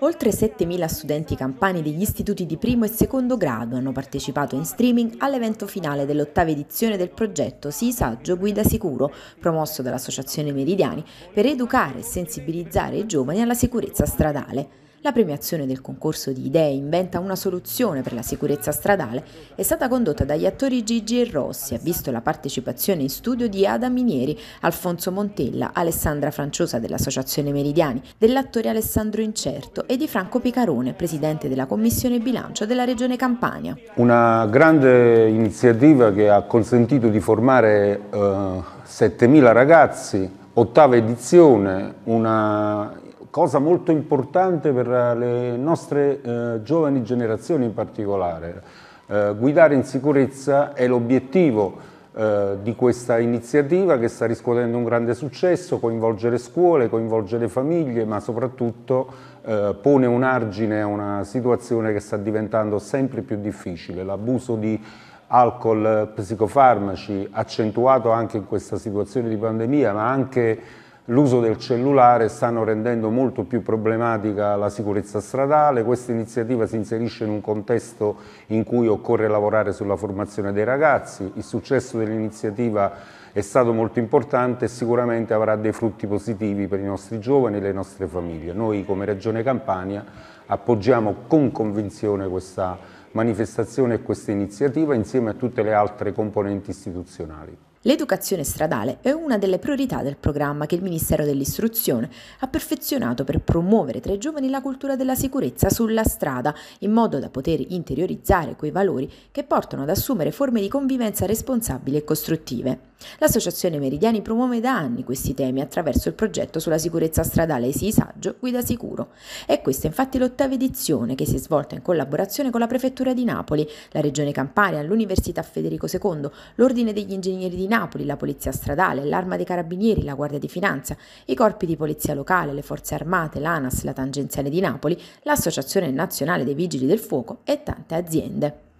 Oltre 7.000 studenti campani degli istituti di primo e secondo grado hanno partecipato in streaming all'evento finale dell'ottava edizione del progetto Sii Saggio Guida Sicuro, promosso dall'Associazione Meridiani per educare e sensibilizzare i giovani alla sicurezza stradale. La premiazione del concorso di idee inventa una soluzione per la sicurezza stradale è stata condotta dagli attori Gigi e Rossi ha visto la partecipazione in studio di Ada Minieri, Alfonso Montella, Alessandra Franciosa dell'Associazione Meridiani, dell'attore Alessandro Incerto e di Franco Picarone, presidente della Commissione Bilancio della Regione Campania. Una grande iniziativa che ha consentito di formare eh, 7.000 ragazzi ottava edizione, una cosa molto importante per eh, le nostre eh, giovani generazioni in particolare. Eh, guidare in sicurezza è l'obiettivo eh, di questa iniziativa che sta riscuotendo un grande successo, coinvolgere scuole, coinvolgere famiglie, ma soprattutto eh, pone un argine a una situazione che sta diventando sempre più difficile, l'abuso di alcol, psicofarmaci, accentuato anche in questa situazione di pandemia, ma anche l'uso del cellulare stanno rendendo molto più problematica la sicurezza stradale, questa iniziativa si inserisce in un contesto in cui occorre lavorare sulla formazione dei ragazzi, il successo dell'iniziativa è stato molto importante e sicuramente avrà dei frutti positivi per i nostri giovani e le nostre famiglie. Noi come Regione Campania appoggiamo con convinzione questa manifestazione e questa iniziativa insieme a tutte le altre componenti istituzionali. L'educazione stradale è una delle priorità del programma che il Ministero dell'Istruzione ha perfezionato per promuovere tra i giovani la cultura della sicurezza sulla strada, in modo da poter interiorizzare quei valori che portano ad assumere forme di convivenza responsabili e costruttive. L'associazione Meridiani promuove da anni questi temi attraverso il progetto sulla sicurezza stradale Saggio Guida Sicuro. È questa infatti l'ottava edizione che si è svolta in collaborazione con la Prefettura di Napoli, la Regione Campania, l'Università Federico II, l'Ordine degli Ingegneri di Napoli, la Polizia Stradale, l'Arma dei Carabinieri, la Guardia di Finanza, i Corpi di Polizia Locale, le Forze Armate, l'ANAS, la Tangenziale di Napoli, l'Associazione Nazionale dei Vigili del Fuoco e tante aziende.